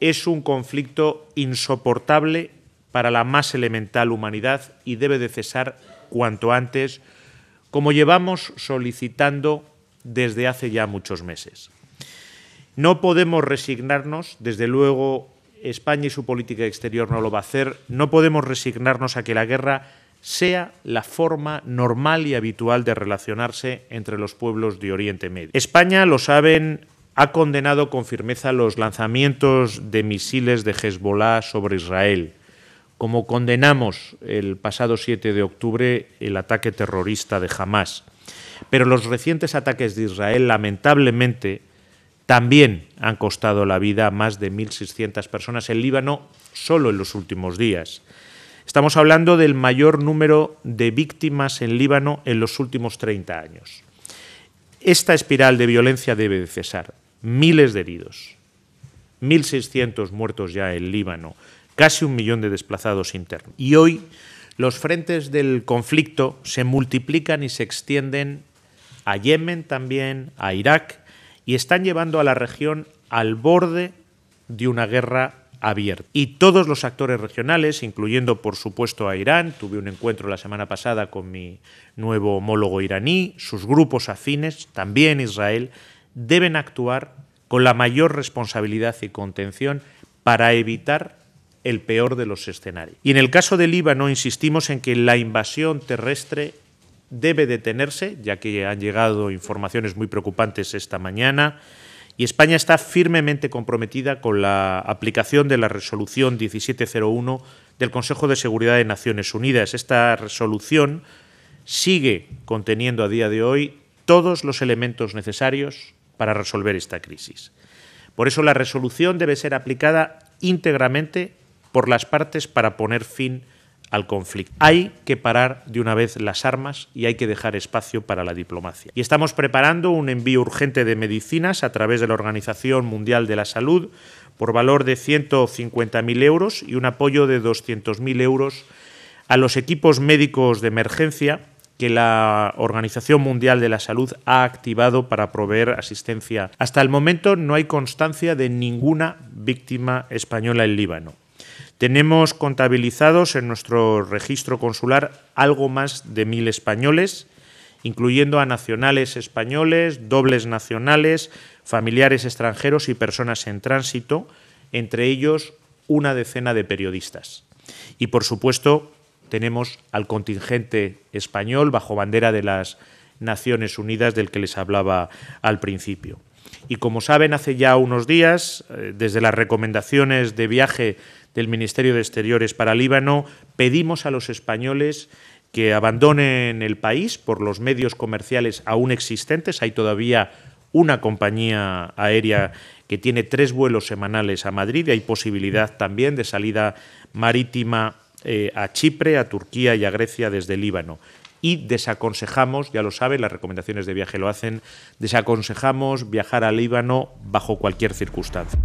es un conflicto insoportable para la más elemental humanidad y debe de cesar cuanto antes, como llevamos solicitando desde hace ya muchos meses. No podemos resignarnos, desde luego España y su política exterior no lo va a hacer, no podemos resignarnos a que la guerra sea la forma normal y habitual de relacionarse entre los pueblos de Oriente Medio. España, lo saben ha condenado con firmeza los lanzamientos de misiles de Hezbollah sobre Israel, como condenamos el pasado 7 de octubre el ataque terrorista de Hamas. Pero los recientes ataques de Israel, lamentablemente, también han costado la vida a más de 1.600 personas en Líbano solo en los últimos días. Estamos hablando del mayor número de víctimas en Líbano en los últimos 30 años. Esta espiral de violencia debe de cesar miles de heridos, 1.600 muertos ya en Líbano, casi un millón de desplazados internos. Y hoy los frentes del conflicto se multiplican y se extienden a Yemen también, a Irak, y están llevando a la región al borde de una guerra abierta. Y todos los actores regionales, incluyendo por supuesto a Irán, tuve un encuentro la semana pasada con mi nuevo homólogo iraní, sus grupos afines, también Israel, deben actuar con la mayor responsabilidad y contención para evitar el peor de los escenarios. Y en el caso del Líbano insistimos en que la invasión terrestre debe detenerse, ya que han llegado informaciones muy preocupantes esta mañana, y España está firmemente comprometida con la aplicación de la resolución 1701 del Consejo de Seguridad de Naciones Unidas. Esta resolución sigue conteniendo a día de hoy todos los elementos necesarios para resolver esta crisis. Por eso la resolución debe ser aplicada íntegramente por las partes para poner fin al conflicto. Hay que parar de una vez las armas y hay que dejar espacio para la diplomacia. Y estamos preparando un envío urgente de medicinas a través de la Organización Mundial de la Salud por valor de 150.000 euros y un apoyo de 200.000 euros a los equipos médicos de emergencia que la Organización Mundial de la Salud ha activado para proveer asistencia. Hasta el momento no hay constancia de ninguna víctima española en Líbano. Tenemos contabilizados en nuestro registro consular algo más de mil españoles, incluyendo a nacionales españoles, dobles nacionales, familiares extranjeros y personas en tránsito, entre ellos una decena de periodistas. Y por supuesto, tenemos al contingente español bajo bandera de las Naciones Unidas del que les hablaba al principio. Y como saben, hace ya unos días, eh, desde las recomendaciones de viaje del Ministerio de Exteriores para Líbano, pedimos a los españoles que abandonen el país por los medios comerciales aún existentes. Hay todavía una compañía aérea que tiene tres vuelos semanales a Madrid y hay posibilidad también de salida marítima eh, a Chipre, a Turquía y a Grecia desde Líbano. Y desaconsejamos, ya lo saben, las recomendaciones de viaje lo hacen, desaconsejamos viajar a Líbano bajo cualquier circunstancia.